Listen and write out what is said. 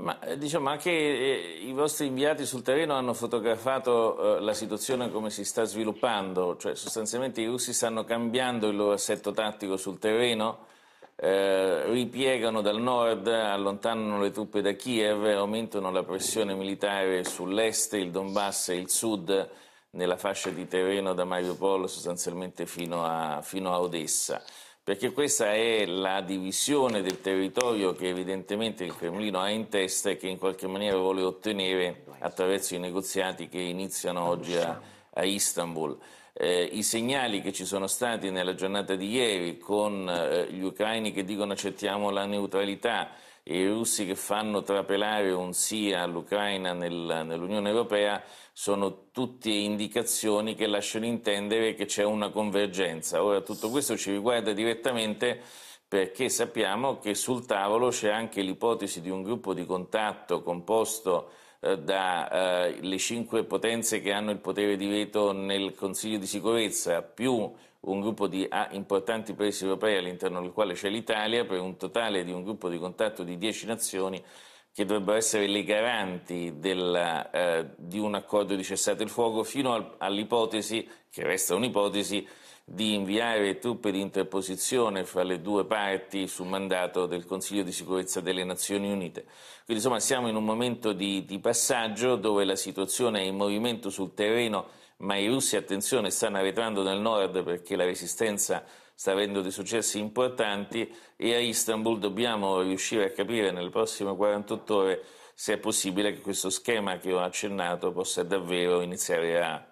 Ma eh, diciamo anche eh, i vostri inviati sul terreno hanno fotografato eh, la situazione come si sta sviluppando, cioè sostanzialmente i russi stanno cambiando il loro assetto tattico sul terreno, eh, ripiegano dal nord, allontanano le truppe da Kiev, aumentano la pressione militare sull'est, il Donbass e il sud nella fascia di terreno da Mariupol sostanzialmente fino a, fino a Odessa perché questa è la divisione del territorio che evidentemente il Cremlino ha in testa e che in qualche maniera vuole ottenere attraverso i negoziati che iniziano oggi a a Istanbul. Eh, I segnali che ci sono stati nella giornata di ieri con eh, gli ucraini che dicono accettiamo la neutralità e i russi che fanno trapelare un sì all'Ucraina nel, nell'Unione Europea sono tutte indicazioni che lasciano intendere che c'è una convergenza. Ora tutto questo ci riguarda direttamente perché sappiamo che sul tavolo c'è anche l'ipotesi di un gruppo di contatto composto eh, dalle eh, cinque potenze che hanno il potere di veto nel Consiglio di sicurezza, più un gruppo di ah, importanti paesi europei all'interno del quale c'è l'Italia, per un totale di un gruppo di contatto di dieci nazioni, che dovrebbero essere le garanti della, eh, di un accordo di cessate il fuoco, fino al, all'ipotesi, che resta un'ipotesi, di inviare truppe di interposizione fra le due parti su mandato del Consiglio di sicurezza delle Nazioni Unite. Quindi insomma siamo in un momento di, di passaggio dove la situazione è in movimento sul terreno, ma i russi, attenzione, stanno arretrando nel nord perché la resistenza sta avendo dei successi importanti e a Istanbul dobbiamo riuscire a capire nelle prossime 48 ore se è possibile che questo schema che ho accennato possa davvero iniziare a